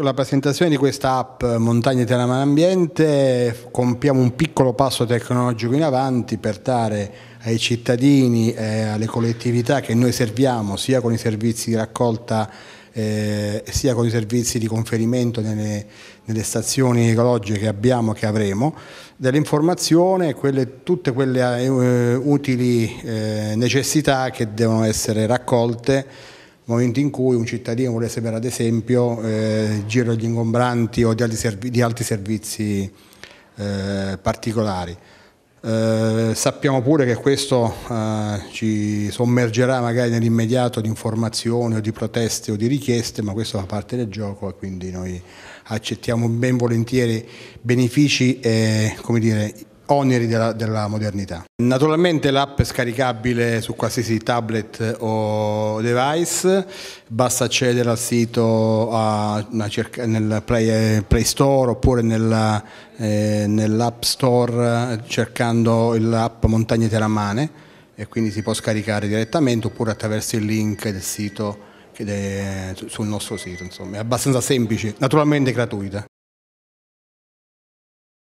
la presentazione di questa app Montagne Terra Terama Ambiente compiamo un piccolo passo tecnologico in avanti per dare ai cittadini e alle collettività che noi serviamo sia con i servizi di raccolta eh, sia con i servizi di conferimento nelle, nelle, stazioni ecologiche che abbiamo e che avremo, delle informazioni quelle, tutte quelle eh, utili eh, necessità che devono essere raccolte momento in cui un cittadino vuole sapere ad esempio eh, giro agli ingombranti o di altri, servi di altri servizi eh, particolari. Eh, sappiamo pure che questo eh, ci sommergerà magari nell'immediato di informazioni o di proteste o di richieste, ma questo fa parte del gioco e quindi noi accettiamo ben volentieri benefici e come dire, oneri della, della modernità. Naturalmente l'app è scaricabile su qualsiasi tablet o device, basta accedere al sito cerca, nel Play, Play, Store oppure nella, eh, nell'App Store cercando l'app Montagne Teramane e quindi si può scaricare direttamente oppure attraverso il link del sito sul nostro sito, insomma, è abbastanza semplice, naturalmente gratuita.